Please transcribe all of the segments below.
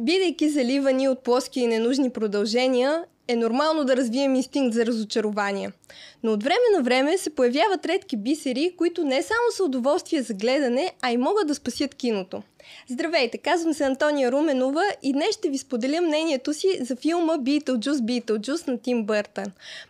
Бидейки заливани от плоски и ненужни продължения, е нормално да развием инстинкт за разочарование. Но от време на време се появяват редки бисери, които не само са удоволствие за гледане, а и могат да спасят киното. Здравейте, казвам се Антония Руменова и днес ще ви споделя мнението си за филма Beetlejuice, Beetlejuice на Тим Бъртън.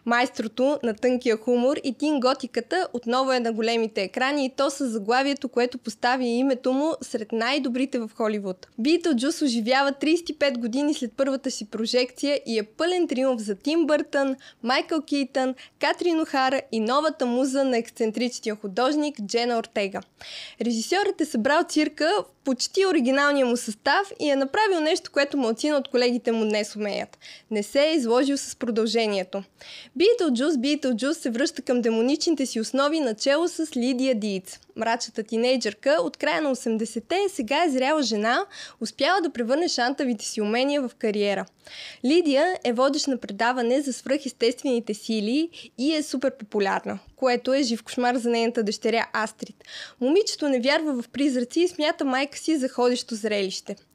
Майстрото на тънкия хумор и Тим Готиката отново е на големите екрани и то с заглавието, което постави името му сред най-добрите в Холивуд. Beetlejuice оживява 35 години след първата си прожекция и е пълен триумф за Тим Бъртън, Майкъл Кейтън, Катрин Охара и новата муза на ексцентричния художник Джена Ортега. Режисьорът е събрал цирка в почти оригиналния му състав и е направил нещо, което малцина от колегите му днес умеят. Не се е изложил с продължението. Beetlejuice, Beetlejuice се връща към демоничните си основи начало с Лидия Диец мрачната тинейджърка от края на 80-те, сега е зряла жена, успяла да превърне шантавите си умения в кариера. Лидия е водещ на предаване за свръхестествените сили и е супер популярна, което е жив кошмар за нейната дъщеря Астрид. Момичето не вярва в призраци и смята майка си за ходещо зрелище –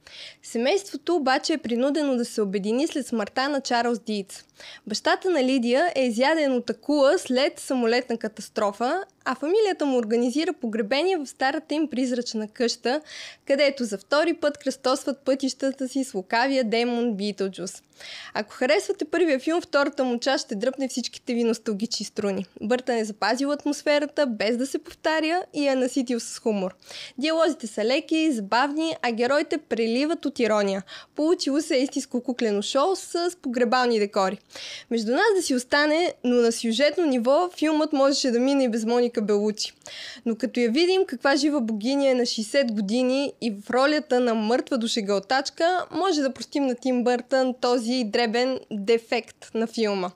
Семейството обаче е принудено да се обедини след смъртта на Чарлз Диц. Бащата на Лидия е изяден от акула след самолетна катастрофа, а фамилията му организира погребение в старата им призрачна къща, където за втори път кръстосват пътищата си с лукавия демон Битлджус – ако харесвате първия филм, втората му част ще дръпне всичките ви носталгични струни. Бъртън е запазил атмосферата, без да се повтаря и е наситил с хумор. Диалозите са леки, забавни, а героите преливат от ирония. Получило се истинско куклено шоу с погребални декори. Между нас да си остане, но на сюжетно ниво филмът можеше да мине и без Моника Белучи. Но като я видим каква жива богиня е на 60 години и в ролята на мъртва душегалтачка, може да простим на Тим Бъртън този този дребен дефект на филма.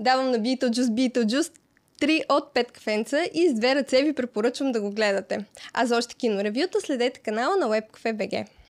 Давам на Beetlejuice Beetlejuice 3 от 5 кафенца и с две ръце ви препоръчвам да го гледате. А за още кино ревюта, следете канала на WebCafe.bg.